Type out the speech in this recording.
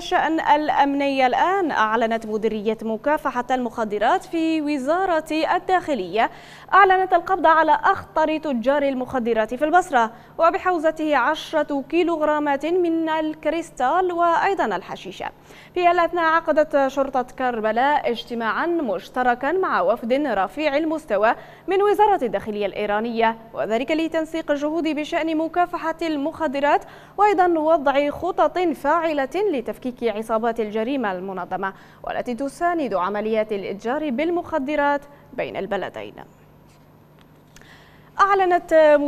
الشأن الأمني الآن أعلنت مديرية مكافحة المخدرات في وزارة الداخلية أعلنت القبض على أخطر تجار المخدرات في البصرة وبحوزته عشرة كيلوغرامات من الكريستال وأيضا الحشيشة في الأثناء عقدت شرطة كربلاء اجتماعا مشتركا مع وفد رفيع المستوى من وزارة الداخلية الإيرانية وذلك لتنسيق الجهود بشأن مكافحة المخدرات وأيضا وضع خطط فاعلة لتفكير تفكيك عصابات الجريمة المنظمة والتي تساند عمليات الإتجار بالمخدرات بين البلدين أعلنت